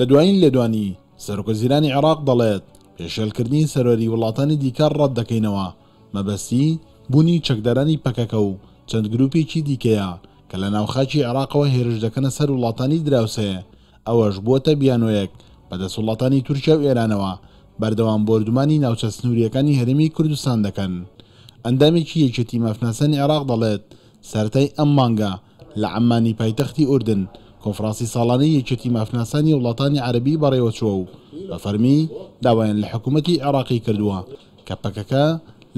لە دوایین لێدوانی سەرکە زیرانی عێراق دەڵێت پێشێلکردنی سەرۆری وڵاتانی دیکار ڕەت دەکەینەوە مەبەستی بوونی چەکدەرانی پەکەکە و چەند گرروپێکی دیکەیە کە لە ناوخاکی عێراقەوە هێرش دەکەنە سەر وڵاتانی دراوسەیە ئەوەش بووە بیانۆیەک بەدەست وڵاتانی تورکیا و ئێرانەوە بەردەوام بردومانی ناوچە سنووریەکانی هەرمی کوردستان دەکەن ئەندامێکی یەکێتی مەفناسەن عێراق دەڵێت سەرای ئەم مانگە لە عەمانی پایتەختی ئوردن کۆنفرانسی ساڵانەی یەکێتی مافناسانی وڵاتانی عربی بەڕێوە چوە و بە فەرمی داوایان لە حکوومەتی عراقی کردووە کە پەکەکە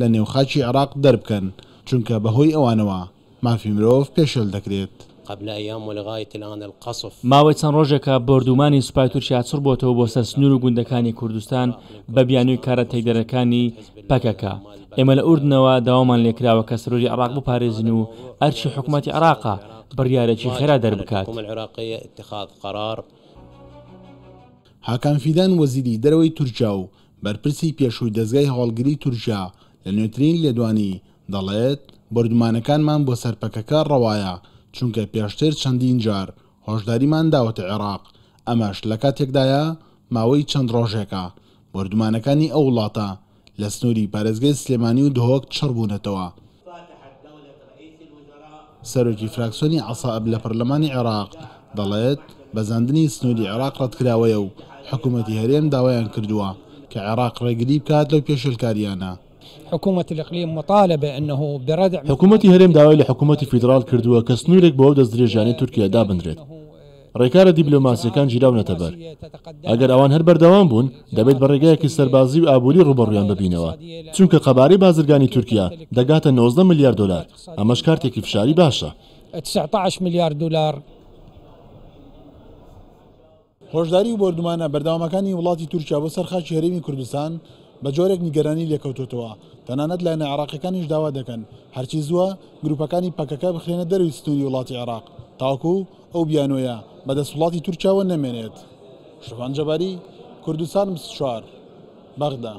لە نێوخاچی عراق دەربکەن چونکە بەهۆی ئەوانەوە مافی مرۆڤ پێشل دەکرێت. قبل ئەیام و لەغاایت الان القصف ماوەی چەند ڕۆژێکە بردومانی سوپای تورکیا چڕ بۆتەوە بۆ سەر سنوور و گوندەکانی کوردستان بە بیانووی کارە تەیدەرەکانی پەکەکە ئێمە لە ئوردنەوە داوامان لێکراوە کە سروری عراق بپارێزن و ئەرچی حکوومەتتی عراقا بڕیارێکی خێرا دەربکات اتخاذ قرار هاکان فیدان وەزیری دەرەوەی تورجیا و بەرپرسی پێشووی دەستگای هەڵگری تورژیا لە نوێترین لێدوانی دەڵێت بردومانەکانمان بۆ سەرپەکەکە ڕەوایە چونکە پێشتر چەندین جار هۆشداریمان داوەتە عێراق ئەمەش لە کاتێکدایە ماوەی چەند ڕۆژێکە بردومانەکانی ئەو وڵاتە لە سنووری پارێزگەی سلێمانی و دهۆک چڕبوونەتەوە سەرۆکی فراکسۆنی عسااب لە پەرلەمانی عێراق دەڵێت بەزاندنی سنووری عێراق ڕەتکراوەیە و حکوومەتی هەرێم داوایان کردووە کە عێراق ڕێگری بکات لەو پێشلکاریانە حكومة الإقليم مطالبة أنه بردع حكومة هرم داوای لە حکوومەتتی فیدرال کردووە کە سنوورێک بۆ ئەو دەست درێژانی تورکیادا بنرێت ڕێکارە دیبلۆماسیەکان جیراو نەتەبەر ئەگەر ئەوان هەر بەردەوام بوون دەبێت بە ڕێگایەکی سەربازی و ئابووری ڕوبەڕویان ببینەوە چونکە قەبارەی بازرگانی تورکیا دەگاتە 90 میلیارد دلار ئەمەش کارتێکی فشاری باشە 19 میلیارد دلار هۆشداری و بردومانە بەرداوامەکانی وڵاتی تورکیا بۆ سەرخاچی هەرێمی کوردستان بە جۆرێک نیگەرانی لێکەوتوتەوە تەنانەت لای عراقیەکانیش داوا دەکەن هەرچی زووە گروپەکانی پەکەکە بخێنە دەروی ستونی وڵاتی عراق تاکو ئەو بیانۆیە بە دەسوڵاتی تورکیاوە نەمێنێت شوان جەباری کوردستان شوار بەغدا.